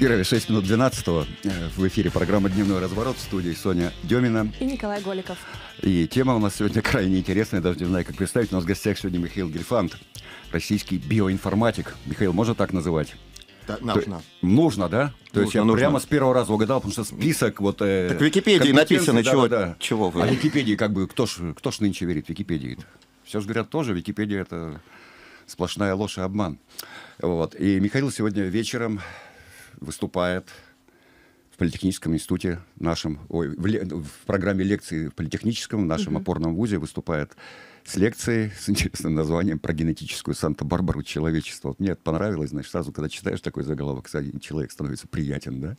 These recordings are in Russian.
Кирове 6 минут 12 -го. Э, в эфире программа «Дневной разворот» в студии Соня Демина. И Николай Голиков. И тема у нас сегодня крайне интересная, даже не знаю, как представить. У нас в гостях сегодня Михаил Гельфанд, российский биоинформатик. Михаил, можно так называть? Да, нужно. То, нужно, да? То нужно, есть я нужно. прямо с первого раза угадал, потому что список вот... Э, так в Википедии написано, да, чего, да, да. чего вы... А Википедии как бы, кто ж, кто ж нынче верит Википедии? -то? Все же говорят тоже, Википедия это сплошная ложь и обман. Вот. И Михаил сегодня вечером выступает в политехническом институте нашем, ой, в, ле, в программе лекции в политехническом, в нашем угу. опорном вузе выступает с лекцией с интересным названием про генетическую Санта-Барбару человечества. Вот мне это понравилось, значит, сразу, когда читаешь такой заголовок, кстати, человек становится приятен, да?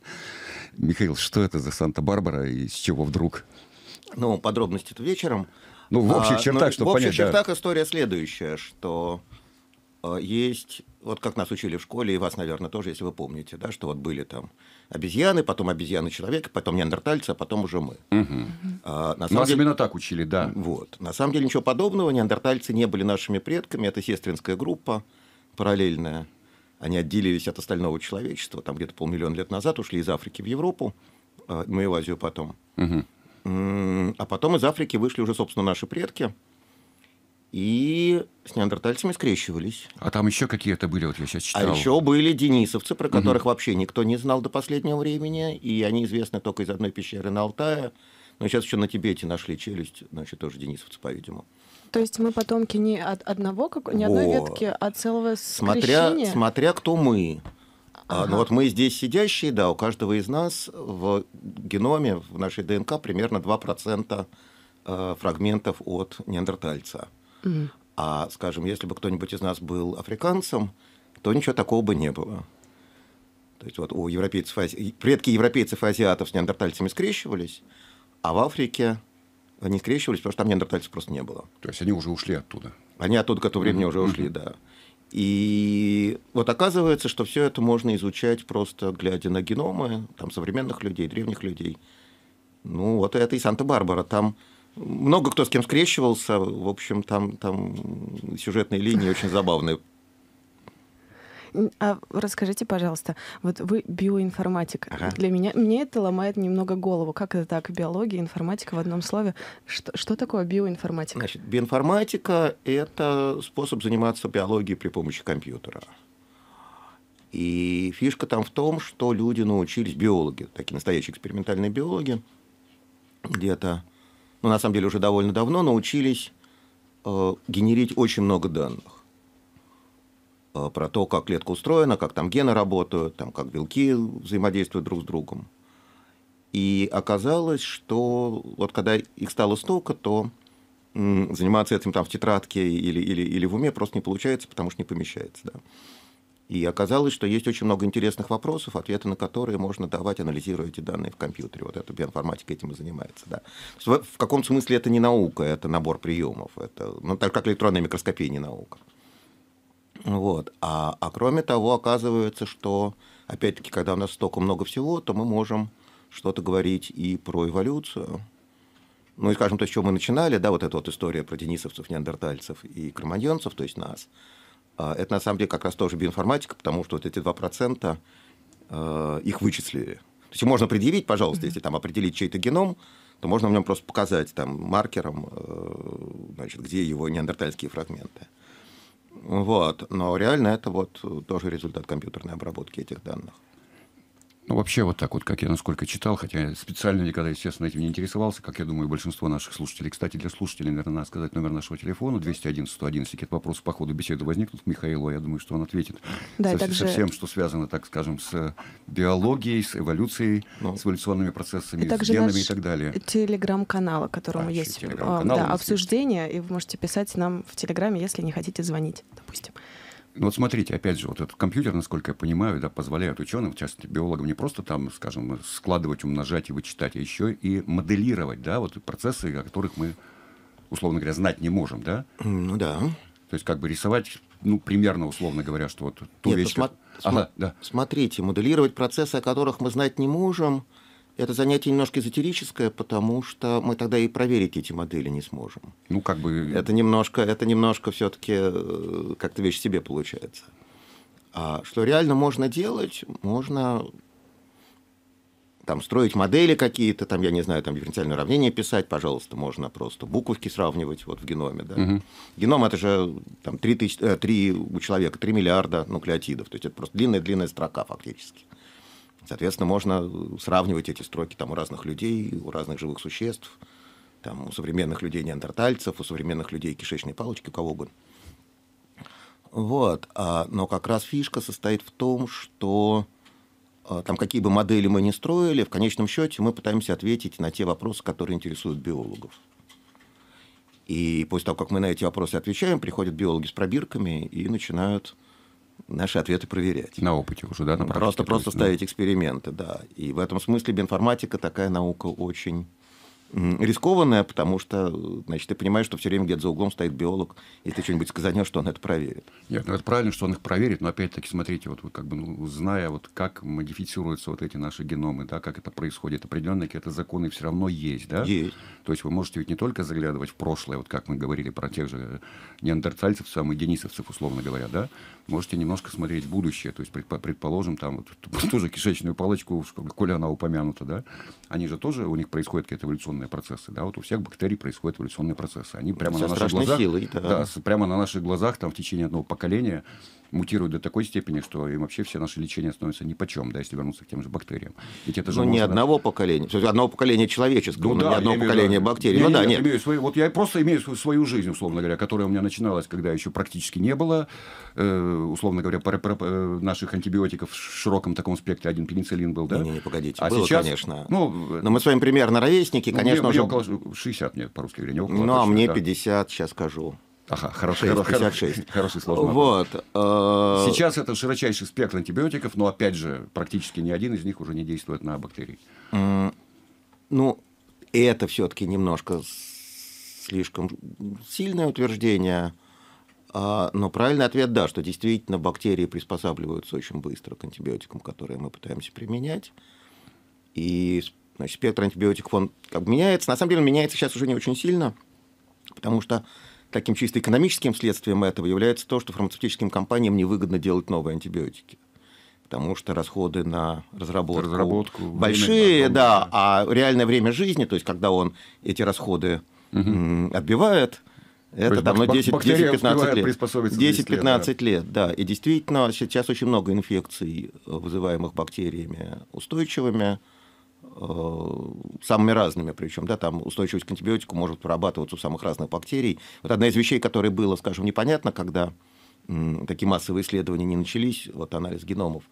Михаил, что это за Санта-Барбара и с чего вдруг? Ну, подробности-то вечером. Ну, в общих а, чертах, ну, чтобы понять. В общих понять, чертах да. история следующая, что э, есть вот как нас учили в школе, и вас, наверное, тоже, если вы помните, да, что вот были там обезьяны, потом обезьяны-человек, потом неандертальцы, а потом уже мы. Угу. А, на нас деле, именно так учили, да. Вот. На самом деле ничего подобного, неандертальцы не были нашими предками, это сестринская группа параллельная. Они отделились от остального человечества, там где-то полмиллиона лет назад ушли из Африки в Европу, а, мы в Азию потом. Угу. А потом из Африки вышли уже, собственно, наши предки – и с неандертальцами скрещивались. А там еще какие-то были, вот я сейчас а читал. А еще были денисовцы, про которых угу. вообще никто не знал до последнего времени, и они известны только из одной пещеры на Алтае. Но сейчас еще на Тибете нашли челюсть, значит, тоже денисовцы, по-видимому. То есть мы потомки не от одного, как, не одной вот. ветки, а целого смотря, смотря кто мы. А, ну ага. Ну вот мы здесь сидящие, да, у каждого из нас в геноме, в нашей ДНК примерно 2% э, фрагментов от неандертальца. А, скажем, если бы кто-нибудь из нас был африканцем, то ничего такого бы не было. То есть вот у европейцев, предки европейцев и азиатов с неандертальцами скрещивались, а в Африке они скрещивались, потому что там неандертальцев просто не было. То есть они уже ушли оттуда? Они оттуда к этому времени уже ушли, да. И вот оказывается, что все это можно изучать просто глядя на геномы там, современных людей, древних людей. Ну вот это и Санта-Барбара. Там много кто с кем скрещивался, в общем, там, там сюжетные линии очень забавные. А расскажите, пожалуйста, вот вы биоинформатик. Ага. Для меня мне это ломает немного голову. Как это так? Биология, информатика в одном слове. Что, что такое биоинформатика? Значит, биоинформатика это способ заниматься биологией при помощи компьютера. И фишка там в том, что люди научились биологи, такие настоящие экспериментальные биологи, где-то ну, на самом деле уже довольно давно, научились э, генерить очень много данных э, про то, как клетка устроена, как там гены работают, там, как белки взаимодействуют друг с другом. И оказалось, что вот когда их стало столько, то м, заниматься этим там в тетрадке или, или, или в уме просто не получается, потому что не помещается. Да. И оказалось, что есть очень много интересных вопросов, ответы на которые можно давать, анализируя эти данные в компьютере. Вот эта биоинформатика этим и занимается. Да. В, каком смысле это не наука, это набор приемов. Это, ну, так как электронная микроскопия не наука. Вот. А, а кроме того, оказывается, что, опять-таки, когда у нас столько много всего, то мы можем что-то говорить и про эволюцию. Ну и, скажем, то, с чего мы начинали, да, вот эта вот история про денисовцев, неандертальцев и кроманьонцев, то есть нас – а, это на самом деле как раз тоже биоинформатика, потому что вот эти 2% э, а, их вычислили. То есть можно предъявить, пожалуйста, если там определить чей-то геном, то можно в нем просто показать там маркером, э, значит, где его неандертальские фрагменты. Вот. Но реально это вот тоже результат компьютерной обработки этих данных. Ну, вообще вот так вот, как я насколько читал, хотя я специально никогда, естественно, этим не интересовался, как я думаю, большинство наших слушателей. Кстати, для слушателей, наверное, надо сказать номер нашего телефона 211 Если Какие-то вопросы по ходу беседы возникнут к Михаилу, я думаю, что он ответит да, со, также... со всем, что связано, так скажем, с э, биологией, с эволюцией, ну, с эволюционными процессами, с генами и так далее. телеграм-канал, которому а, есть э, телеграм да, обсуждение, есть. и вы можете писать нам в телеграме, если не хотите звонить, допустим. Ну, вот смотрите, опять же, вот этот компьютер, насколько я понимаю, да, позволяет ученым, в частности биологам, не просто там, скажем, складывать, умножать и вычитать, а еще и моделировать, да, вот процессы, о которых мы, условно говоря, знать не можем, да? Ну да. То есть как бы рисовать, ну, примерно, условно говоря, что вот ту Нет, ну вещь... Посма... См... Ага, да. Смотрите, моделировать процессы, о которых мы знать не можем – это занятие немножко эзотерическое, потому что мы тогда и проверить эти модели не сможем. Ну, как бы... Это немножко, это немножко все-таки э, как-то вещь себе получается. А что реально можно делать? Можно там строить модели какие-то, там, я не знаю, там дифференциальное уравнение писать, пожалуйста, можно просто буковки сравнивать вот в геноме, да. Угу. Геном это же там 3, тысяч, 3 э, у человека 3 миллиарда нуклеотидов, то есть это просто длинная-длинная строка фактически. Соответственно, можно э, сравнивать эти строки там, у разных людей, у разных живых существ, там, у современных людей неандертальцев, у современных людей кишечной палочки, у кого бы. Вот. А, но как раз фишка состоит в том, что а, там какие бы модели мы ни строили, в конечном счете мы пытаемся ответить на те вопросы, которые интересуют биологов. И после того, как мы на эти вопросы отвечаем, приходят биологи с пробирками и начинают наши ответы проверять. На опыте уже, да? На просто, просто ставить да. эксперименты, да. И в этом смысле биинформатика такая наука очень рискованная, потому что, значит, ты понимаешь, что все время где-то за углом стоит биолог, если ты что-нибудь сказанешь, что он это проверит. Нет, ну это правильно, что он их проверит, но опять-таки, смотрите, вот вы как бы ну, зная, вот как модифицируются вот эти наши геномы, да, как это происходит, определенные какие-то законы все равно есть, да? Есть. То есть вы можете ведь не только заглядывать в прошлое, вот как мы говорили про тех же неандертальцев, самых денисовцев, условно говоря, да? Можете немножко смотреть в будущее, то есть, предположим, там вот, ту же кишечную палочку, коли она упомянута, да? Они же тоже, у них происходит какая-то эволюционная эволюционные процессы. Да? Вот у всех бактерий происходят эволюционные процессы. Они прямо Со на наших глазах, силой, да. Да, прямо на наших глазах там, в течение одного поколения мутируют до такой степени, что им вообще все наши лечения становятся нипочем, да, если вернуться к тем же бактериям. Ведь это же ну, можно... одного поколения, одного поколения человеческого, ну, да, не одного поколения имею, бактерий. Я, ну, да, я, нет. Имею свою, вот я просто имею свою жизнь, условно говоря, которая у меня начиналась, когда еще практически не было, э, условно говоря, про, про, э, наших антибиотиков в широком таком спектре, один пенициллин был, да? Не, не, не погодите, а было, сейчас, конечно. Ну, Но мы с вами примерно ровесники, ну, конечно. Мне, уже... мне около 60, мне по-русски говоря, не около. Ну, а мне да. сейчас скажу. Ага, хороший, 6, 56. хороший сложный вопрос. вот, э... Сейчас это широчайший спектр антибиотиков, но, опять же, практически ни один из них уже не действует на бактерии. Mm, ну, это все-таки немножко слишком сильное утверждение, а, но правильный ответ – да, что действительно бактерии приспосабливаются очень быстро к антибиотикам, которые мы пытаемся применять. И значит, спектр антибиотиков, он как бы меняется. На самом деле, меняется сейчас уже не очень сильно, потому что таким чисто экономическим следствием этого является то, что фармацевтическим компаниям невыгодно делать новые антибиотики. Потому что расходы на разработку, разработку большие, время, да, а реальное время жизни, то есть когда он эти расходы угу. отбивает, это давно 10-15 лет. 10-15 лет, лет, да. И действительно, сейчас очень много инфекций, вызываемых бактериями устойчивыми. Э, самыми разными причем, да, там устойчивость к антибиотику может прорабатываться у самых разных бактерий. Вот одна из вещей, которая была, скажем, непонятна, когда такие массовые исследования не начались, вот анализ геномов,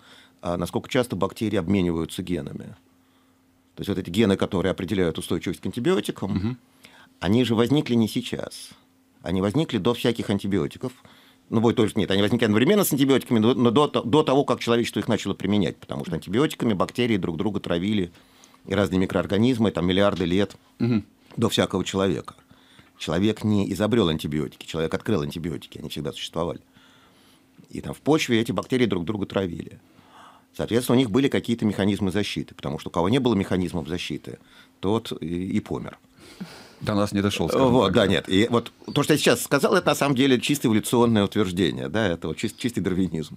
а насколько часто бактерии обмениваются генами. То есть вот эти гены, которые определяют устойчивость к антибиотикам, угу. они же возникли не сейчас. Они возникли до всяких антибиотиков. Ну, будет только нет, они возникли одновременно с антибиотиками, но до, до того, как человечество их начало применять, потому что антибиотиками бактерии друг друга травили и разные микроорганизмы, там миллиарды лет угу. до всякого человека. Человек не изобрел антибиотики, человек открыл антибиотики, они всегда существовали. И там в почве эти бактерии друг друга травили. Соответственно, у них были какие-то механизмы защиты, потому что у кого не было механизмов защиты, тот и, и помер до нас не дошел. Вот, так. да, нет. И вот то, что я сейчас сказал, это на самом деле чисто эволюционное утверждение, да, это вот чист, чистый дарвинизм.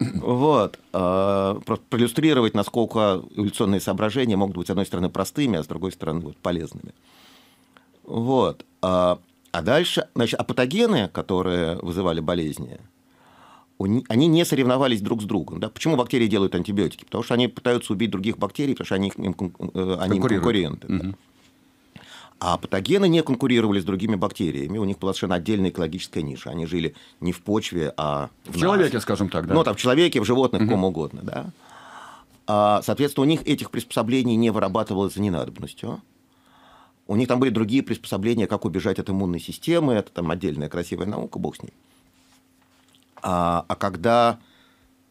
Вот. А, Просто проиллюстрировать, насколько эволюционные соображения могут быть, с одной стороны, простыми, а с другой стороны, вот, полезными. Вот. А, а дальше, значит, а патогены, которые вызывали болезни, они не соревновались друг с другом. Да? Почему бактерии делают антибиотики? Потому что они пытаются убить других бактерий, потому что они, им, э, они им конкуренты. Угу. А патогены не конкурировали с другими бактериями, у них была совершенно отдельная экологическая ниша. Они жили не в почве, а в, в человеке, скажем так, да. Ну, там в человеке, в животных, угу. ком угодно, да. А, соответственно, у них этих приспособлений не вырабатывалось за ненадобностью. У них там были другие приспособления, как убежать от иммунной системы. Это там отдельная красивая наука, бог с ней. А, а когда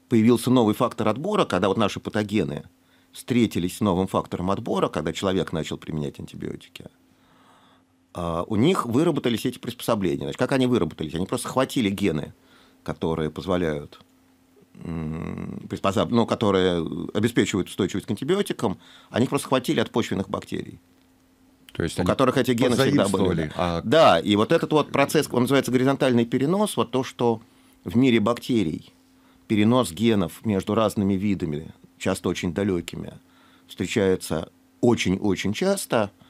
появился новый фактор отбора, когда вот наши патогены встретились с новым фактором отбора, когда человек начал применять антибиотики – а, у них выработались эти приспособления. Значит, как они выработались? Они просто схватили гены, которые позволяют приспособ... ну, которые обеспечивают устойчивость к антибиотикам, они просто хватили от почвенных бактерий. То есть у которых эти гены всегда были. А... Да, и вот этот вот процесс, он называется горизонтальный перенос, вот то, что в мире бактерий перенос генов между разными видами, часто очень далекими, встречается очень-очень часто –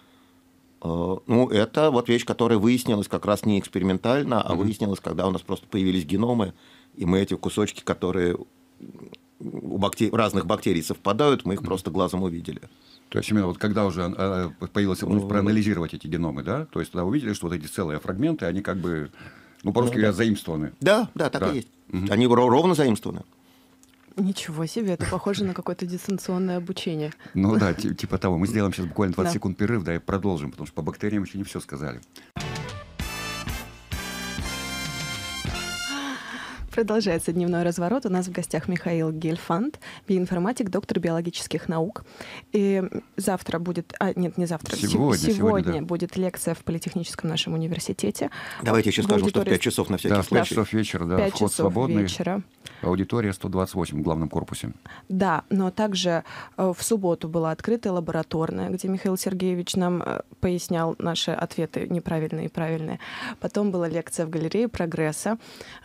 Э, ну, это вот вещь, которая выяснилась как раз не экспериментально, а выяснилась, когда у нас просто появились геномы, и мы эти кусочки, которые у бактер... разных бактерий совпадают, мы их просто глазом увидели. То есть именно вот когда уже э, появилась возможность э, проанализировать эти геномы, да? То есть тогда увидели, что вот эти целые фрагменты, они как бы, ну, по-русски ну, говоря, да. заимствованы. Да, да, так да. и есть. Угу. Они ровно заимствованы. Ничего себе, это похоже на какое-то дистанционное обучение. Ну да, типа того. Мы сделаем сейчас буквально 20 секунд перерыв, да, и продолжим, потому что по бактериям еще не все сказали. Продолжается дневной разворот. У нас в гостях Михаил Гельфанд, биоинформатик, доктор биологических наук. И завтра будет... А, нет, не завтра. Сегодня. Сегодня, сегодня да. будет лекция в Политехническом нашем университете. Давайте еще скажем, аудитории... что в 5 часов на всякий да, случай. Да, 5 часов вечера, да, 5 вход часов свободный. вечера. Аудитория 128 в главном корпусе. Да, но также э, в субботу была открыта лабораторная, где Михаил Сергеевич нам э, пояснял наши ответы неправильные и правильные. Потом была лекция в галерее «Прогресса»,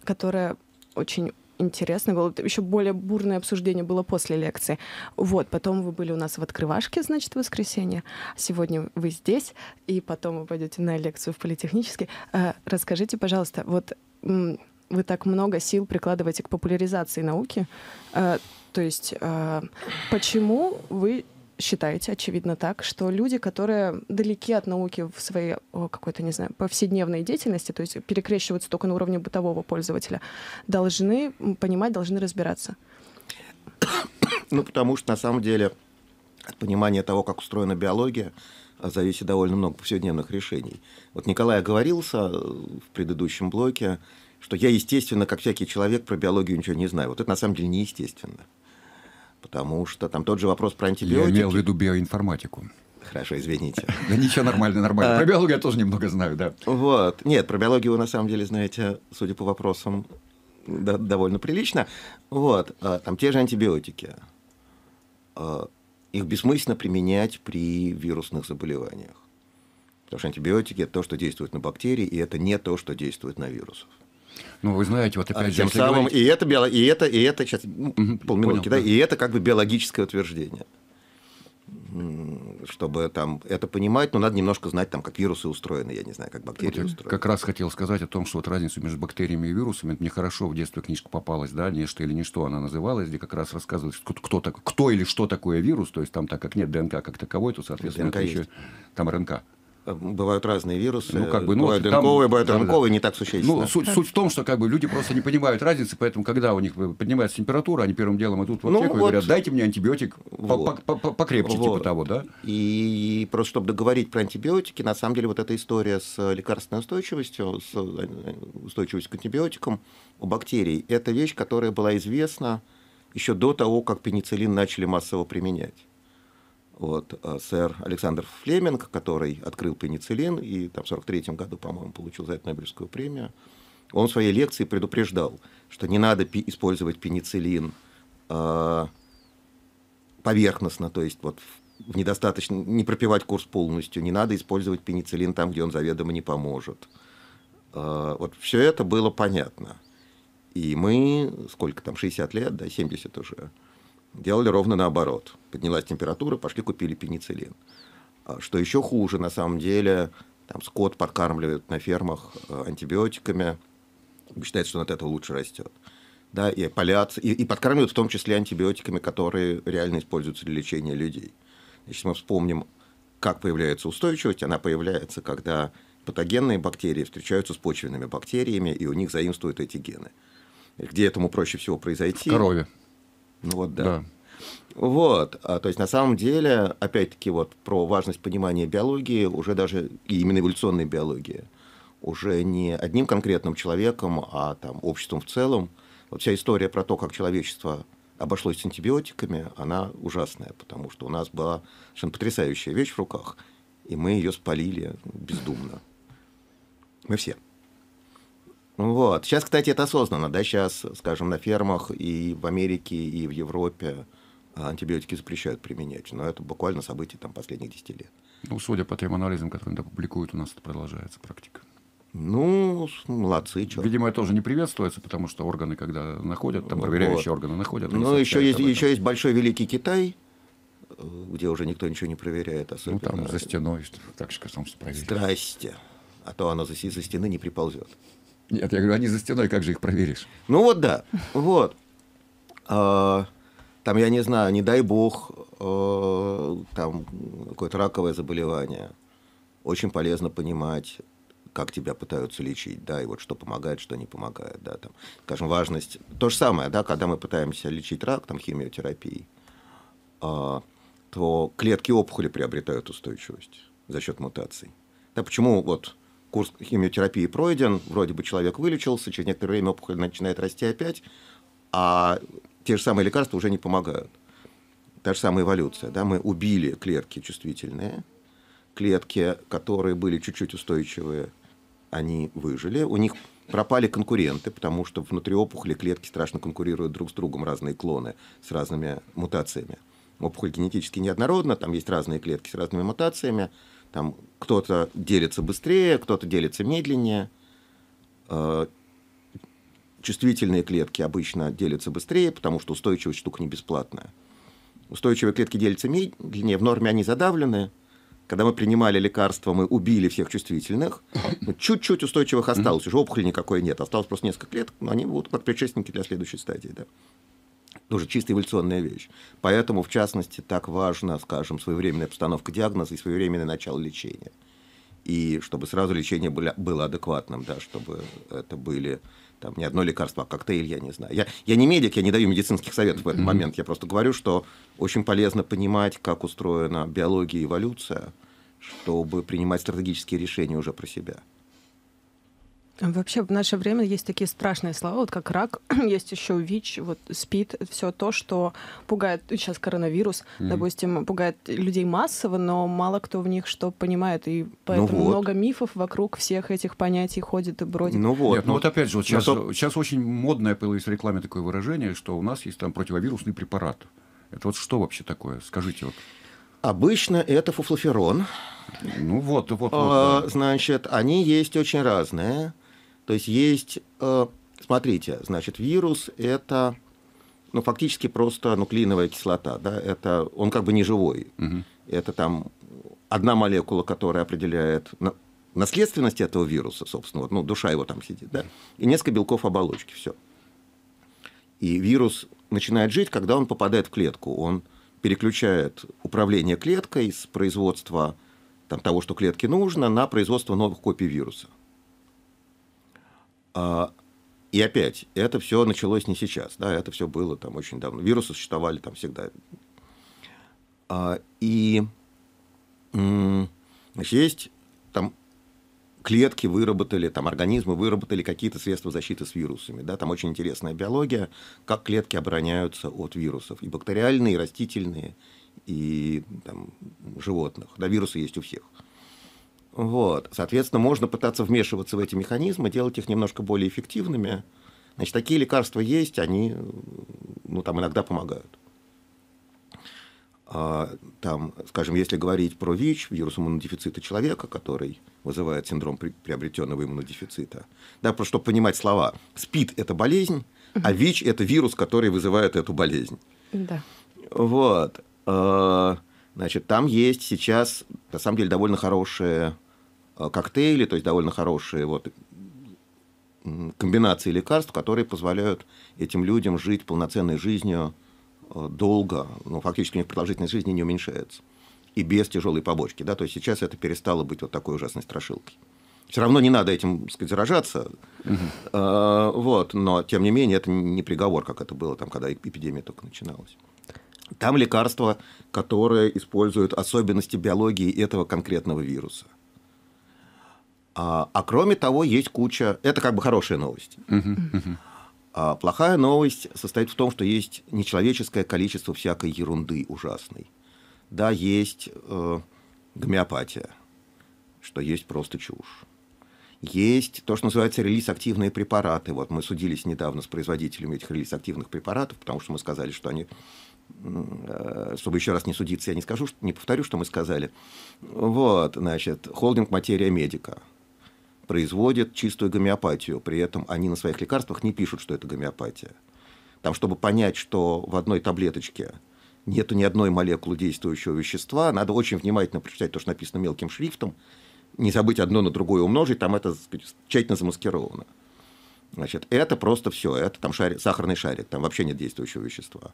которая очень интересно было. Еще более бурное обсуждение было после лекции. Вот, потом вы были у нас в открывашке, значит, в воскресенье. Сегодня вы здесь, и потом вы пойдете на лекцию в политехнический. Э, расскажите, пожалуйста, вот вы так много сил прикладываете к популяризации науки. Э, то есть э, почему вы считаете, очевидно так, что люди, которые далеки от науки в своей какой-то, не знаю, повседневной деятельности, то есть перекрещиваются только на уровне бытового пользователя, должны понимать, должны разбираться? Ну, потому что на самом деле от понимания того, как устроена биология, э, зависит довольно много повседневных решений. Вот Николай оговорился э, в предыдущем блоке, что я, естественно, как всякий человек, про биологию ничего не знаю. Вот это на самом деле неестественно. Потому что там тот же вопрос про антибиотики. Я имел в виду биоинформатику. Хорошо, извините. Да ничего, нормально, нормально. Про а. биологию я тоже немного знаю, да. Вот. Нет, про биологию вы на самом деле знаете, судя по вопросам, довольно прилично. Вот. А, там те же антибиотики. А, их бессмысленно применять при вирусных заболеваниях. Потому что антибиотики – это то, что действует на бактерии, и это не то, что действует на вирусов. Ну, вы знаете, вот опять а, же... Тем самым говорить... и это, био и это, и это, сейчас, полминутки, понял, да, да, и это как бы биологическое утверждение чтобы там это понимать, но надо немножко знать, там, как вирусы устроены, я не знаю, как бактерии вот устроены. Как раз хотел сказать о том, что вот разницу между бактериями и вирусами, мне хорошо в детстве книжка попалась, да, «Нечто или ничто» она называлась, где как раз рассказывалось, кто, так, кто или что такое вирус, то есть там, так как нет ДНК как таковой, то, соответственно, ДНК это еще... Есть. Там РНК. Эм, бывают разные вирусы. Ну, как бы, ну, бывают дынковые, там, бывают ранковые, да, да. не так существенно. Ну, суть, суть в том, что как бы люди просто не понимают разницы, поэтому, когда у них э, поднимается температура, они первым делом идут в ну, аптеку ну, вот. и говорят, дайте мне антибиотик вот. покрепче, типа вот. типа того, да? И просто чтобы договорить про антибиотики, на самом деле вот эта история с лекарственной устойчивостью, с э, устойчивостью к антибиотикам у бактерий, это вещь, которая была известна еще до того, как пенициллин начали массово применять. Вот, э, сэр Александр Флеминг, который открыл пенициллин и там, в 1943 году, по-моему, получил за это Нобелевскую премию, он в своей лекции предупреждал, что не надо использовать пенициллин э, поверхностно, то есть вот в недостаточно, не пропивать курс полностью, не надо использовать пенициллин там, где он заведомо не поможет. Э, вот все это было понятно. И мы, сколько там, 60 лет, да, 70 уже, Делали ровно наоборот. Поднялась температура, пошли купили пенициллин. А что еще хуже, на самом деле, там скот подкармливают на фермах э, антибиотиками, считается, что он от этого лучше растет. Да, и полят, и, и подкармливают в том числе антибиотиками, которые реально используются для лечения людей. Если мы вспомним, как появляется устойчивость, она появляется, когда патогенные бактерии встречаются с почвенными бактериями, и у них заимствуют эти гены. Где этому проще всего произойти? В корове. Ну вот, да. да. Вот, а, то есть на самом деле, опять-таки, вот про важность понимания биологии, уже даже и именно эволюционной биологии, уже не одним конкретным человеком, а там обществом в целом. Вот вся история про то, как человечество обошлось с антибиотиками, она ужасная, потому что у нас была совершенно потрясающая вещь в руках, и мы ее спалили бездумно. Мы все. Вот. Сейчас, кстати, это осознанно, да, сейчас, скажем, на фермах и в Америке, и в Европе а, антибиотики запрещают применять. Но это буквально события там, последних 10 лет. Ну, судя по тем анализам, которые они публикуют, у нас это продолжается практика. Ну, молодцы. Чё. Видимо, это тоже не приветствуется, потому что органы, когда находят, там проверяющие вот. органы находят. Ну, еще есть, еще есть большой великий Китай, э, где уже никто ничего не проверяет. Особенно. Ну, там за стеной, так же, как там проверить. Здрасте. А то оно за, за стены не приползет. Нет, я говорю, они за стеной, как же их проверишь? Ну вот да, вот. А, там, я не знаю, не дай бог, а, там какое-то раковое заболевание. Очень полезно понимать, как тебя пытаются лечить, да, и вот что помогает, что не помогает, да, там, скажем, важность. То же самое, да, когда мы пытаемся лечить рак, там, химиотерапией, а, то клетки опухоли приобретают устойчивость за счет мутаций. Да, почему вот курс химиотерапии пройден, вроде бы человек вылечился, через некоторое время опухоль начинает расти опять, а те же самые лекарства уже не помогают. Та же самая эволюция. Да? Мы убили клетки чувствительные, клетки, которые были чуть-чуть устойчивые, они выжили. У них пропали конкуренты, потому что внутри опухоли клетки страшно конкурируют друг с другом, разные клоны с разными мутациями. Опухоль генетически неоднородна, там есть разные клетки с разными мутациями – там кто-то делится быстрее, кто-то делится медленнее. Э, чувствительные клетки обычно делятся быстрее, потому что устойчивость штука не бесплатная. Устойчивые клетки делятся медленнее, в норме они задавлены. Когда мы принимали лекарства, мы убили всех чувствительных. Чуть-чуть устойчивых осталось, уже опухоли никакой нет. Осталось просто несколько клеток, но они будут как предшественники для следующей стадии. Да тоже ну, чисто эволюционная вещь. Поэтому, в частности, так важна, скажем, своевременная постановка диагноза и своевременное начало лечения. И чтобы сразу лечение было, было адекватным, да, чтобы это были там не одно лекарство, а коктейль, я не знаю. Я, я не медик, я не даю медицинских советов в этот mm-hmm. момент. Я просто говорю, что очень полезно понимать, как устроена биология и эволюция, чтобы принимать стратегические решения уже про себя. Вообще в наше время есть такие страшные слова, вот как рак, есть еще ВИЧ, вот СПИД, все то, что пугает сейчас коронавирус, mm-hmm. допустим, пугает людей массово, но мало кто в них что понимает, и ну поэтому ну вот. много мифов вокруг всех этих понятий ходит и бродит. Ну вот, Нет, ну, ну вот опять же, вот сейчас, то... сейчас очень модное появилось в рекламе такое выражение, что у нас есть там противовирусный препарат. Это вот что вообще такое? Скажите вот. Обычно это фуфлоферон. Ну вот, вот, вот. А, значит, они есть очень разные. То есть есть, э, смотрите, значит, вирус это ну, фактически просто нуклеиновая кислота, да, это он как бы не живой. Угу. Это там одна молекула, которая определяет наследственность этого вируса, собственно, вот, ну, душа его там сидит, да, и несколько белков оболочки, все. И вирус начинает жить, когда он попадает в клетку. Он переключает управление клеткой с производства там, того, что клетке нужно, на производство новых копий вируса. А, и опять, это все началось не сейчас, да, это все было там очень давно. Вирусы существовали там всегда. А, и значит, есть там клетки выработали, там организмы выработали какие-то средства защиты с вирусами. Да? Там очень интересная биология, как клетки обороняются от вирусов. И бактериальные, и растительные, и там, животных. Да, вирусы есть у всех. Вот. Соответственно, можно пытаться вмешиваться в эти механизмы, делать их немножко более эффективными. Значит, такие лекарства есть, они ну, там иногда помогают. А, там, скажем, если говорить про ВИЧ, вирус иммунодефицита человека, который вызывает синдром приобретенного иммунодефицита, да, просто чтобы понимать слова, СПИД – это болезнь, а ВИЧ – это вирус, который вызывает эту болезнь. Да. Вот. А, значит, там есть сейчас, на самом деле, довольно хорошие Э, коктейли, то есть довольно хорошие вот комбинации лекарств, которые позволяют этим людям жить полноценной жизнью э, долго, ну, фактически у них продолжительность жизни не уменьшается. И без тяжелой побочки, да, то есть сейчас это перестало быть вот такой ужасной страшилкой. Все равно не надо этим, так сказать, заражаться, э, вот, но, тем не менее, это не приговор, как это было там, когда эпидемия только начиналась. Там лекарства, которые используют особенности биологии этого конкретного вируса – а, а кроме того, есть куча... Это как бы хорошая новость. Угу, угу. А плохая новость состоит в том, что есть нечеловеческое количество всякой ерунды ужасной. Да, есть э, гомеопатия, что есть просто чушь. Есть то, что называется релиз-активные препараты. Вот мы судились недавно с производителями этих релиз-активных препаратов, потому что мы сказали, что они э, чтобы еще раз не судиться, я не скажу, не повторю, что мы сказали. Вот, значит, холдинг «Материя медика» производят чистую гомеопатию, при этом они на своих лекарствах не пишут, что это гомеопатия. Там, чтобы понять, что в одной таблеточке нету ни одной молекулы действующего вещества, надо очень внимательно прочитать то, что написано мелким шрифтом, не забыть одно на другое умножить, там это сказать, тщательно замаскировано. Значит, это просто все, это там шарик, сахарный шарик, там вообще нет действующего вещества.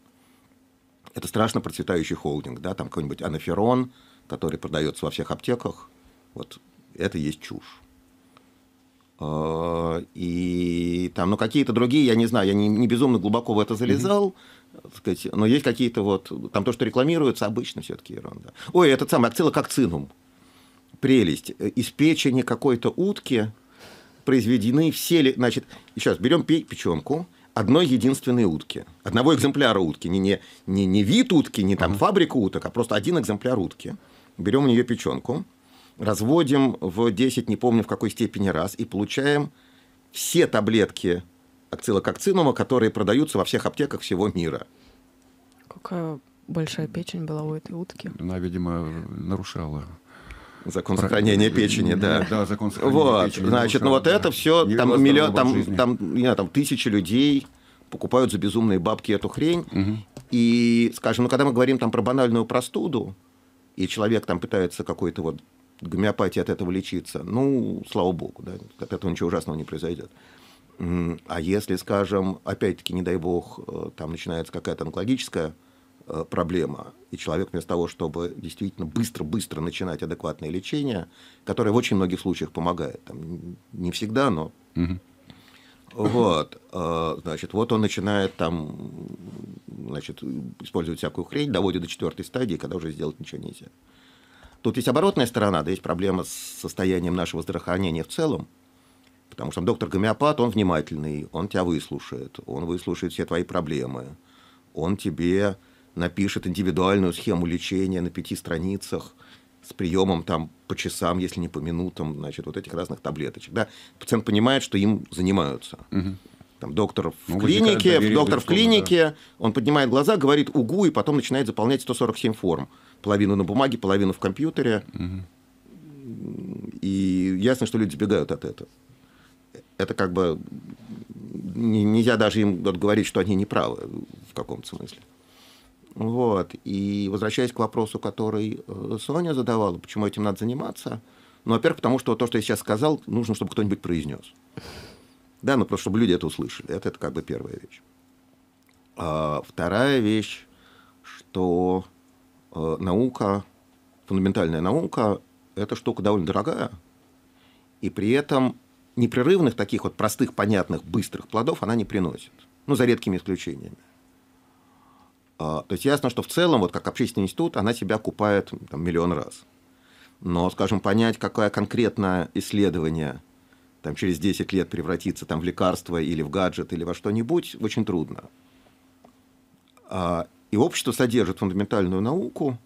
Это страшно процветающий холдинг, да, там какой-нибудь анаферон, который продается во всех аптеках, вот это есть чушь. Э, и там, ну, какие-то другие, я не знаю, я не, не безумно глубоко в это залезал, mm сказать, но есть какие-то вот, там то, что рекламируется, обычно все-таки ерунда. Ой, этот самый акцилококцинум, прелесть, э, из печени какой-то утки произведены все, значит, сейчас берем печенку, одной единственной утки, одного экземпляра утки, не, не, не, не вид утки, не там mm-hmm. фабрика уток, а просто один экземпляр утки. Берем у нее печенку, разводим в 10, не помню в какой степени раз, и получаем все таблетки акцилококцинума, которые продаются во всех аптеках всего мира. Какая большая печень была у этой утки? Она, видимо, нарушала Закон Про... сохранения печени, да. Да, закон сохранения вот, печени. Значит, ну вот да. это все, не там миллион, там, там, не знаю, там тысячи людей покупают за безумные бабки эту хрень. Угу. И, скажем, ну когда мы говорим там про банальную простуду, и человек там пытается какой-то вот гомеопатия от этого лечиться. ну, слава богу, да, от этого ничего ужасного не произойдет. А если, скажем, опять-таки, не дай бог, э, там начинается какая-то онкологическая э, проблема, и человек вместо того, чтобы действительно быстро-быстро начинать адекватное лечение, которое в очень многих случаях помогает, там, не всегда, но... Вот, э, значит, вот он начинает там, значит, использовать всякую хрень, доводит до четвертой стадии, когда уже сделать ничего нельзя. Тут есть оборотная сторона, да есть проблема с состоянием нашего здравоохранения в целом, потому что доктор гомеопат, он внимательный, он тебя выслушает, он выслушает все твои проблемы, он тебе напишет индивидуальную схему лечения на пяти страницах с приемом там по часам, если не по минутам, значит, вот этих разных таблеточек. Да? Пациент понимает, что им занимаются. Угу. Там, доктор в ну, клинике, доктор в клинике, да. он поднимает глаза, говорит «угу», и потом начинает заполнять 147 форм половину на бумаге, половину в компьютере. И ясно, что люди бегают от этого. Это как бы нельзя даже им говорить, что они не правы в каком-то смысле. Вот. И возвращаясь к вопросу, который э, Соня задавала, почему этим надо заниматься, ну, во-первых, потому что то, что я сейчас сказал, нужно, чтобы кто-нибудь произнес. Да, ну просто чтобы люди это услышали. Это, это как бы первая вещь. А вторая вещь, что Э, наука, фундаментальная наука, это штука довольно дорогая. И при этом непрерывных таких вот простых, понятных, быстрых плодов она не приносит. Ну, за редкими исключениями. А, то есть ясно, что в целом, вот как общественный институт, она себя купает там, миллион раз. Но, скажем, понять, какое конкретное исследование там, через 10 лет превратится там, в лекарство или в гаджет или во что-нибудь, очень трудно. А, и общество содержит фундаментальную науку,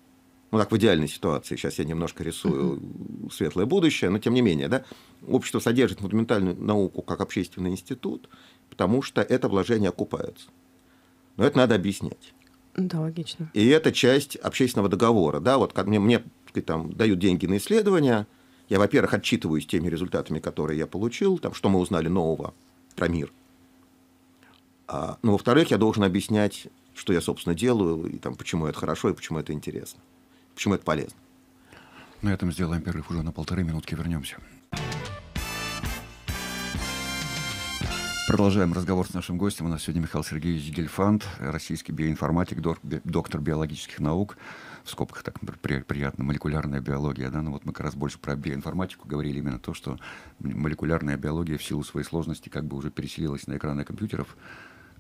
ну так в идеальной ситуации, сейчас я немножко рисую mm-hmm. светлое будущее, но тем не менее, да, общество содержит фундаментальную науку как общественный институт, потому что это вложение окупается. Но это надо объяснять. Да, логично. И это часть общественного договора. Да, вот мне, мне там, дают деньги на исследования, я, во-первых, отчитываюсь теми результатами, которые я получил, там, что мы узнали нового про мир. А, ну, во-вторых, я должен объяснять что я, собственно, делаю, и там, почему это хорошо, и почему это интересно, почему это полезно. На этом сделаем перерыв уже на полторы минутки, вернемся. Продолжаем разговор с нашим гостем. У нас сегодня Михаил Сергеевич Гельфанд, российский биоинформатик, доктор биологических наук. В скобках так приятно, молекулярная биология. Да? но ну, вот мы как раз больше про биоинформатику говорили именно то, что молекулярная биология в силу своей сложности как бы уже переселилась на экраны компьютеров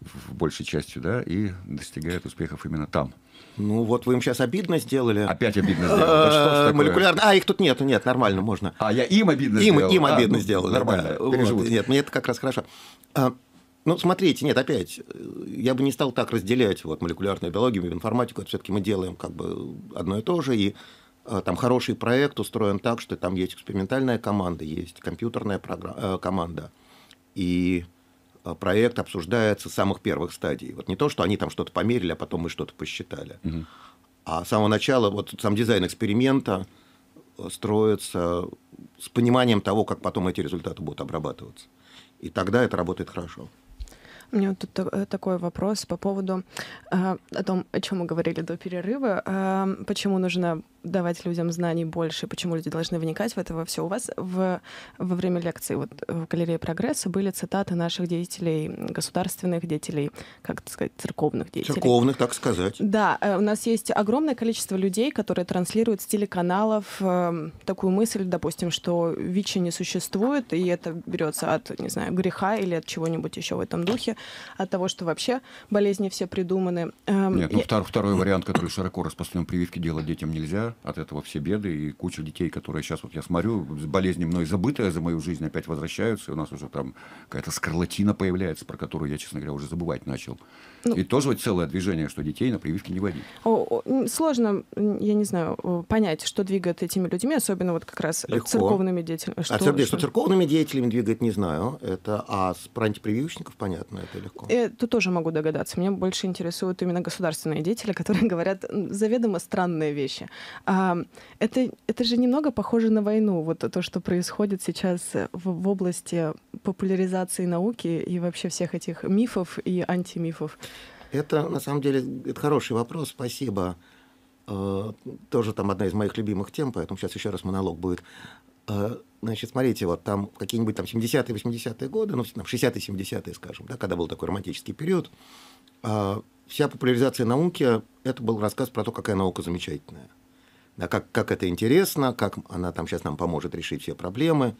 в большей части, да, и достигают успехов именно там. Ну вот вы им сейчас обидно сделали. Опять обидно сделали. Э, молекулярно. А, их тут нету, нет, нормально, можно. А, я им обидно сделал. Им а, обидно ну, сделал. Нормально, да. Нет, мне это как раз хорошо. А, ну, смотрите, нет, опять, э, я бы не стал так разделять вот молекулярную биологию и информатику, это все-таки мы делаем как бы одно и то же, и э, там хороший проект устроен так, что там есть экспериментальная команда, есть компьютерная программа, команда, и Э, проект обсуждается с самых первых стадий. Вот не то, что они там что-то померили, а потом мы что-то посчитали. Угу. А с самого начала вот сам дизайн эксперимента э, строится с пониманием того, как потом эти результаты будут обрабатываться. И тогда это работает хорошо. У меня вот тут э, такой вопрос по поводу э, о том, о чем мы говорили до перерыва. Э, почему нужно давать людям знаний больше, почему люди должны вникать в это все. У вас в, во время лекции вот, в галерее прогресса были цитаты наших деятелей, государственных деятелей, как сказать, церковных деятелей. Церковных, так сказать. Да, э, у нас есть огромное количество людей, которые транслируют с телеканалов эм, такую мысль, допустим, что ВИЧа не существует, и это берется от, не знаю, греха или от чего-нибудь еще в этом духе, от того, что вообще болезни все придуманы. Эм, Нет, ну Я... второй, второй вариант, который широко распространен, прививки делать детям нельзя от этого все беды, и куча детей, которые сейчас, вот я смотрю, болезни мной забытые за мою жизнь, опять возвращаются, и у нас уже там какая-то скарлатина появляется, про которую я, честно говоря, уже забывать начал. Ну, и тоже вот целое движение, что детей на прививки не водить. сложно, я не знаю, понять, что двигает этими людьми, особенно вот как раз Легко. церковными деятелями. Э, а что, а что? что церковными деятелями двигает, не знаю. Это, а с про антипрививочников понятно, это легко. Это тоже могу догадаться. Меня больше интересуют именно государственные деятели, которые говорят заведомо странные вещи. А, это, это же немного похоже на войну, вот то, что происходит сейчас в, в области популяризации науки и вообще всех этих мифов и антимифов. Это, на самом деле, это хороший вопрос, спасибо. Э, тоже там одна из моих любимых тем, поэтому сейчас еще раз монолог будет. Э, значит, смотрите, вот там какие-нибудь там 70-е, 80-е годы, ну, там 60-е, 70-е, скажем, да, когда был такой романтический период, э, вся популяризация науки, это был рассказ про то, какая наука замечательная. Да, как, как это интересно, как она там сейчас нам поможет решить все проблемы,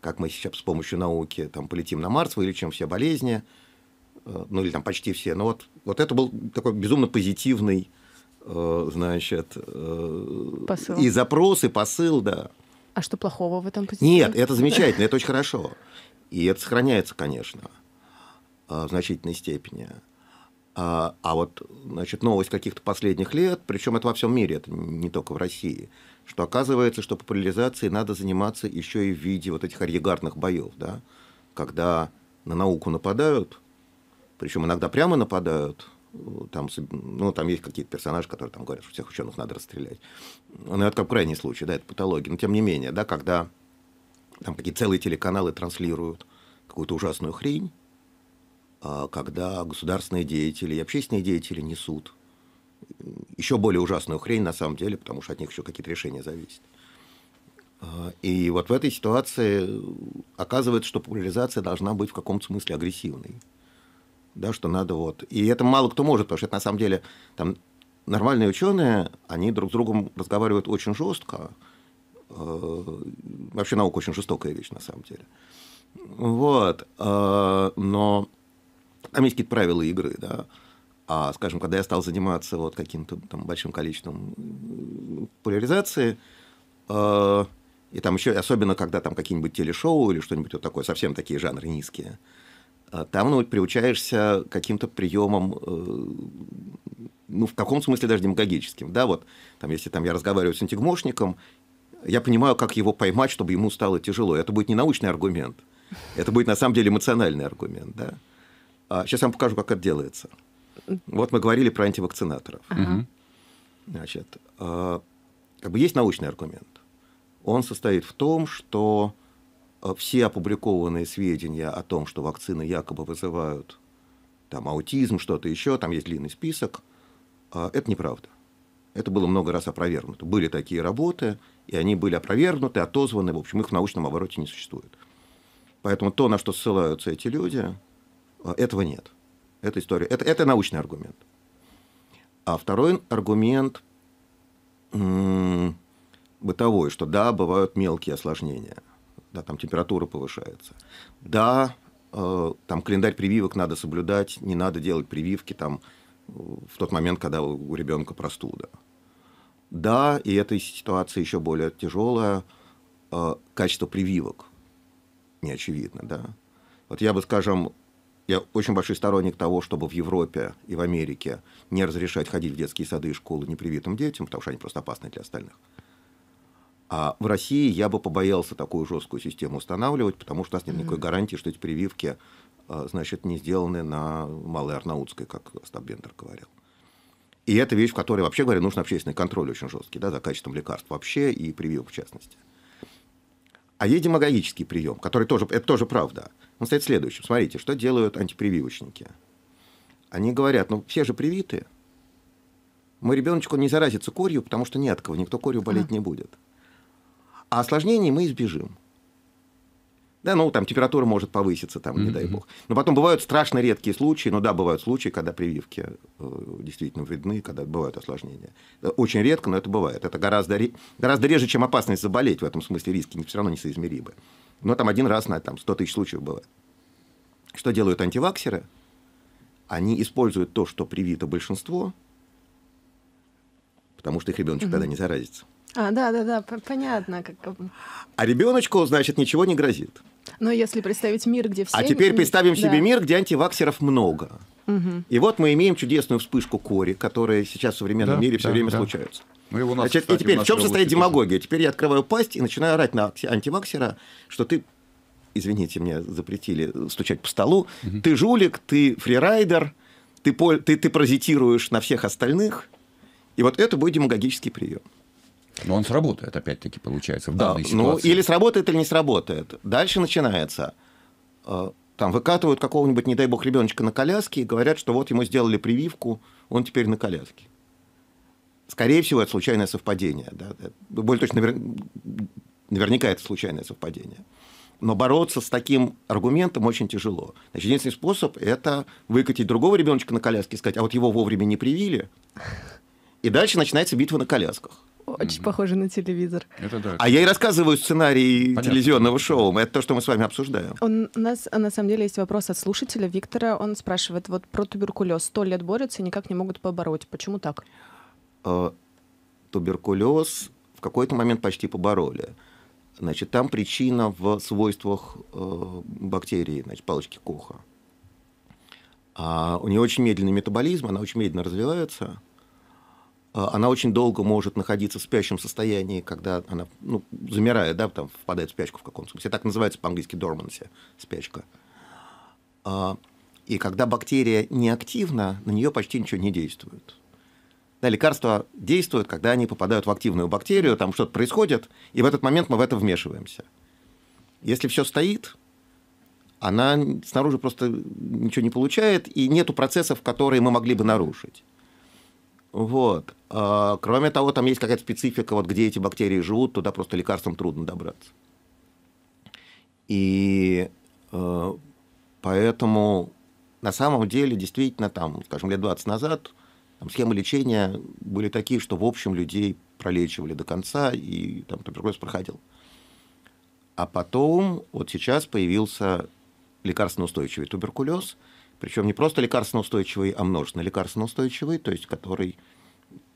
как мы сейчас с помощью науки там полетим на Марс, вылечим все болезни – Э, ну или там почти все. Но вот, вот это был такой безумно позитивный, э, значит, э, посыл. и запрос, и посыл, да. А что плохого в этом позитиве? Нет, это замечательно, это очень хорошо. И это сохраняется, конечно, в значительной степени. А, а вот, значит, новость каких-то последних лет, причем это во всем мире, это не только в России, что оказывается, что популяризацией надо заниматься еще и в виде вот этих арьегардных боев, да, когда на науку нападают, причем иногда прямо нападают. Э, там, ну, там есть какие-то персонажи, которые там говорят, что всех ученых надо расстрелять. Но ну, это как крайний случай, да, это патология. Но тем не менее, да, когда там какие целые телеканалы транслируют какую-то ужасную хрень, а, когда государственные деятели и общественные деятели несут э, еще более ужасную хрень на самом деле, потому что от них еще какие-то решения зависят. А, и вот в этой ситуации э, оказывается, что популяризация должна быть в каком-то смысле агрессивной да, что надо вот. И это мало кто может, потому что это на самом деле там нормальные ученые, они друг с другом разговаривают очень жестко. Э, вообще наука очень жестокая вещь на самом деле. Вот. Э, но там есть какие-то правила игры, да. А, скажем, когда я стал заниматься вот каким-то там большим количеством э, поляризации, и там еще, особенно когда там какие-нибудь телешоу или что-нибудь вот такое, совсем такие жанры низкие – а, там, ну, приучаешься каким-то приемом, э, ну, в каком смысле даже демагогическим, да, вот, там, если там я разговариваю с антигмошником, я понимаю, как его поймать, чтобы ему стало тяжело. Это будет не научный аргумент, это будет, на самом деле, эмоциональный аргумент, да. А сейчас я вам покажу, как это делается. Вот мы говорили про антивакцинаторов. Ага. Значит, а, как бы есть научный аргумент. Он состоит в том, что Э, все опубликованные сведения о том, что вакцины якобы вызывают там аутизм, что-то еще, там есть длинный список, э, это неправда. Это было много раз опровергнуто. Были такие работы, и они были опровергнуты, отозваны, в общем, их в научном обороте не существует. Поэтому то, на что ссылаются эти люди, э, этого нет. Это история. Это, это научный аргумент. А второй аргумент бытовой, что да, бывают мелкие осложнения да, там температура повышается. Да, э, там календарь прививок надо соблюдать, не надо делать прививки там э, в тот момент, когда у ребенка простуда. Да, и эта ситуация еще более тяжелая, э, качество прививок не очевидно, да. Вот я бы, скажем, я очень большой сторонник того, чтобы в Европе и в Америке не разрешать ходить в детские сады и школы непривитым детям, потому что они просто опасны для остальных. А в России я бы побоялся такую жесткую систему устанавливать, потому что у нас нет никакой гарантии, что эти прививки а, значит, не сделаны на Малой Арнаутской, как Остап Бендер говорил. И это вещь, в которой, вообще говоря, нужен общественный контроль очень жесткий, да, за качеством лекарств вообще и прививок в частности. А есть демагогический прием, который тоже, это тоже правда. Он стоит следующим. Смотрите, что делают антипрививочники. Они говорят, ну все же привитые, Мой ребеночек, он не заразится корью, потому что не от кого, никто корью болеть а. не будет. А осложнений мы избежим. Да, ну там температура может повыситься, там, не дай бог. Но потом бывают страшно редкие случаи. но ну да, бывают случаи, когда прививки э, действительно вредны, когда бывают осложнения. Э, очень редко, но это бывает. Это гораздо, гораздо реже, чем опасность заболеть. В этом смысле риски все равно несоизмеримы. Но там один раз на там, 100 тысяч случаев бывает. Что делают антиваксеры? Они используют то, что привито большинство, потому что их ребеночек mm тогда не заразится. А, да, да, да, понятно. Как... А ребеночку, значит, ничего не грозит. Но если представить мир, где а все... А теперь представим да. себе мир, где антиваксеров много. Угу. И вот мы имеем чудесную вспышку кори, которые сейчас в современном да, мире да, все время да. случаются. Ну, и, у нас, Значит, кстати, и теперь в чем состоит демагогия? Тоже. Теперь я открываю пасть и начинаю орать на антиваксера, что ты, извините, мне запретили стучать по столу, угу. ты жулик, ты фрирайдер, ты, ты, ты паразитируешь на всех остальных. И вот это будет демагогический прием. Но он сработает, опять-таки, получается, в да, данной ну, ситуации. Ну, или сработает, или не сработает. Дальше начинается. Э, там выкатывают какого-нибудь, не дай бог, ребеночка на коляске и говорят, что вот ему сделали прививку, он теперь на коляске. Скорее всего, это случайное совпадение. Да? Э, более точно, навер... наверняка это случайное совпадение. Но бороться с таким аргументом очень тяжело. Значит, единственный способ – это выкатить другого ребеночка на коляске и сказать, а вот его вовремя не привили. И дальше начинается битва на колясках. Очень mm-hmm. похоже на телевизор. Это да. А я и рассказываю сценарий Понятно. телевизионного шоу. Это то, что мы с вами обсуждаем. Он, у нас а, на самом деле есть вопрос от слушателя Виктора. Он спрашивает: вот про туберкулез сто лет борются и никак не могут побороть. Почему так? Э, туберкулез в какой-то момент почти побороли. Значит, там причина в свойствах э, бактерии, значит, палочки Коха. А у нее очень медленный метаболизм, она очень медленно развивается. Э, она очень долго может находиться в спящем состоянии, когда она ну, замирает, да, там впадает в спячку в каком-то смысле. Так называется по-английски dormancy, спячка. А, и когда бактерия неактивна, на нее почти ничего не действует. Да, лекарства действуют, когда они попадают в активную бактерию, там что-то происходит, и в этот момент мы в это вмешиваемся. Если все стоит, она снаружи просто ничего не получает, и нету процессов, которые мы могли бы нарушить. Вот. А, кроме того, там есть какая-то специфика, вот где эти бактерии живут, туда просто лекарством трудно добраться. И э, поэтому на самом деле действительно там, скажем, лет 20 назад там, схемы лечения были такие, что в общем людей пролечивали до конца, и там туберкулез проходил. А потом вот сейчас появился лекарственно устойчивый туберкулез – причем не просто лекарственно устойчивый, а множественно лекарственно устойчивый, то есть который,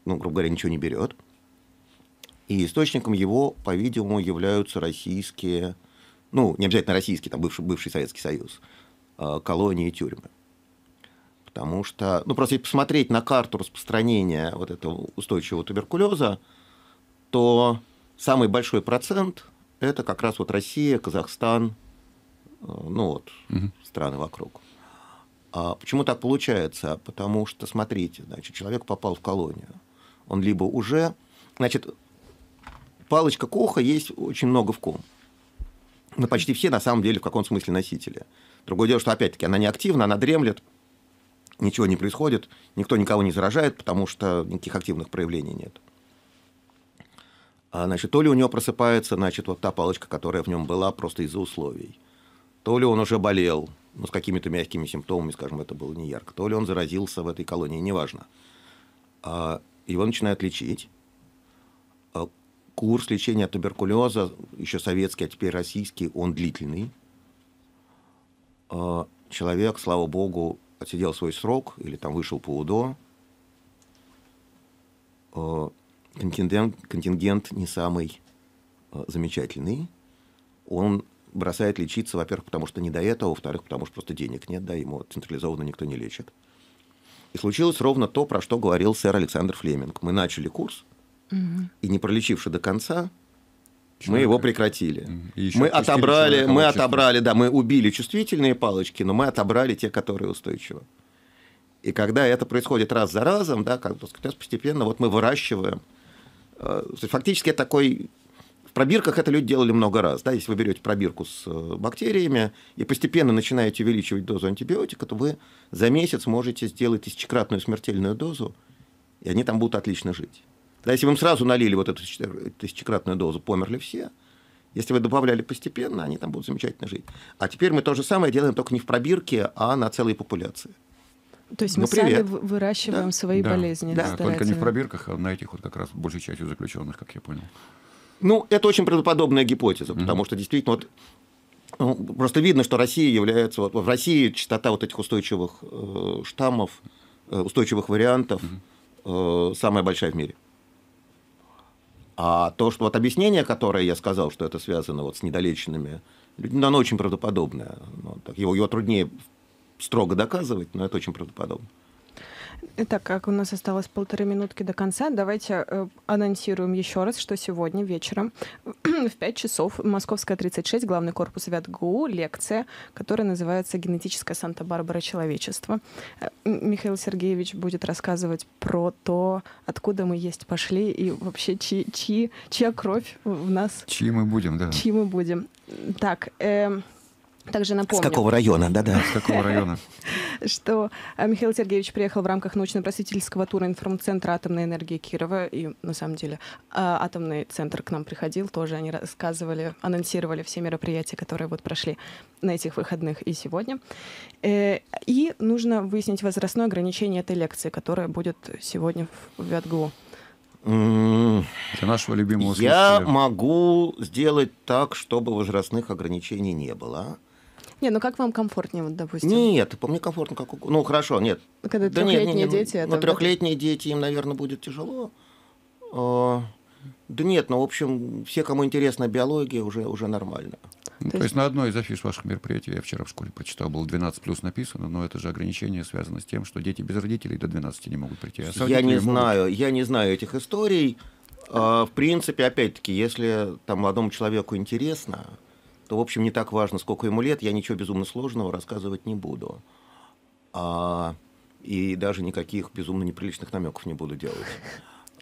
ну, грубо говоря, ничего не берет. И источником его, по-видимому, являются российские, ну, не обязательно российские, там бывший, бывший Советский Союз, а, колонии и тюрьмы. Потому что, ну, просто если посмотреть на карту распространения вот этого устойчивого туберкулеза, то самый большой процент – это как раз вот Россия, Казахстан, э, ну вот, угу. страны вокруг. А почему так получается? Потому что, смотрите, значит, человек попал в колонию. Он либо уже... Значит, палочка Коха есть очень много в ком. Но ну, почти все, на самом деле, в каком смысле носители. Другое дело, что, опять-таки, она не активна, она дремлет, ничего не происходит, никто никого не заражает, потому что никаких активных проявлений нет. А, значит, то ли у него просыпается, значит, вот та палочка, которая в нем была, просто из-за условий. То ли он уже болел, ну, с какими-то мягкими симптомами, скажем, это было не ярко, то ли он заразился в этой колонии, неважно. А, его начинают лечить. А, курс лечения туберкулеза, еще советский, а теперь российский, он длительный. А, человек, слава богу, отсидел свой срок или там вышел по УДО. Контингент, контингент не самый замечательный. Он бросает лечиться, во-первых, потому что не до этого, во-вторых, потому что просто денег нет, да, ему централизованно никто не лечит. И случилось ровно то, про что говорил сэр Александр Флеминг. Мы начали курс, угу. и не пролечивши до конца, Человека. мы его прекратили. Мы отобрали, мы отобрали, да, мы убили чувствительные палочки, но мы отобрали те, которые устойчивы. И когда это происходит раз за разом, да, как, сказать, постепенно вот мы выращиваем. Э, фактически это такой в пробирках это люди делали много раз. Да? Если вы берете пробирку с э, бактериями и постепенно начинаете увеличивать дозу антибиотика, то вы за месяц можете сделать тысячекратную смертельную дозу, и они там будут отлично жить. Да, если вы им сразу налили вот эту тысячекратную дозу, померли все. Если вы добавляли постепенно, они там будут замечательно жить. А теперь мы то же самое делаем только не в пробирке, а на целой популяции. То есть ну, мы привет. сами выращиваем да. свои да. болезни. Да, да. только не в пробирках, а на этих вот как раз большей частью заключенных, как я понял. Ну, это очень правдоподобная гипотеза, потому что действительно вот ну, просто видно, что Россия является... Вот, в России частота вот этих устойчивых э, штаммов, э, устойчивых вариантов э, самая большая в мире. А то, что вот объяснение, которое я сказал, что это связано вот с недолеченными людьми, ну, оно очень правдоподобное. Ну, так, его, его труднее строго доказывать, но это очень правдоподобно. Итак, как у нас осталось полторы минутки до конца, давайте э, анонсируем еще раз, что сегодня вечером в 5 часов Московская 36, главный корпус ВятГУ, лекция, которая называется «Генетическая Санта-Барбара человечества». Э, Михаил Сергеевич будет рассказывать про то, откуда мы есть пошли и вообще чьи, чьи, чья кровь в нас. Чьи мы будем, да. Чьи мы будем. Так, э, также напомню. С какого района, да-да. С какого района. Что э, Михаил Сергеевич приехал в рамках научно-просветительского тура информцентра атомной энергии Кирова. И, на самом деле, э, атомный центр к нам приходил тоже. Они рассказывали, анонсировали все мероприятия, которые вот прошли на этих выходных и сегодня. Э, и нужно выяснить возрастное ограничение этой лекции, которая будет сегодня в Вятгу. М-м-м. Для нашего любимого Я могу сделать так, чтобы возрастных ограничений не было. Не, ну как вам комфортнее, вот, допустим? Нет, по мне комфортно как угодно. Ну, хорошо, нет. Когда да трехлетние нет, не, дети... Это... А ну, трехлетние дети, им, наверное, будет тяжело. А, да нет, ну, в общем, все, кому интересна биология, уже, уже нормально. Ну, то, то есть... на одной из афиш ваших мероприятий, я вчера в школе прочитал, было 12 плюс написано, но это же ограничение связано с тем, что дети без родителей до 12 не могут прийти. А я не могут... знаю, я не знаю этих историй. А, в принципе, опять-таки, если там молодому человеку интересно, то, в общем, не так важно, сколько ему лет, я ничего безумно сложного рассказывать не буду. А, и даже никаких безумно неприличных намеков не буду делать.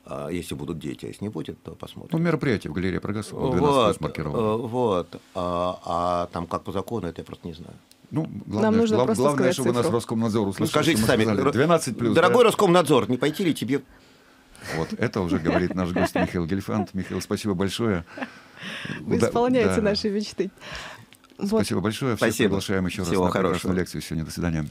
А, если будут дети, а если не будет, то посмотрим. Ну, мероприятие в галерее Прогасова 12 вот, э, Вот. А, а там как по закону, это я просто не знаю. Ну, главное, Нам нужно глав, главное чтобы цифру. нас Роскомнадзор услышал. Ну, скажите сами, сказали, 12 плюс. Дорогой да? Роскомнадзор, не пойти ли тебе вот это уже говорит наш гость Михаил Гельфанд. Михаил, спасибо большое. Вы да, исполняете да. наши мечты. Спасибо вот. большое. Спасибо. приглашаем еще Всего раз на хорошую лекцию сегодня. До свидания.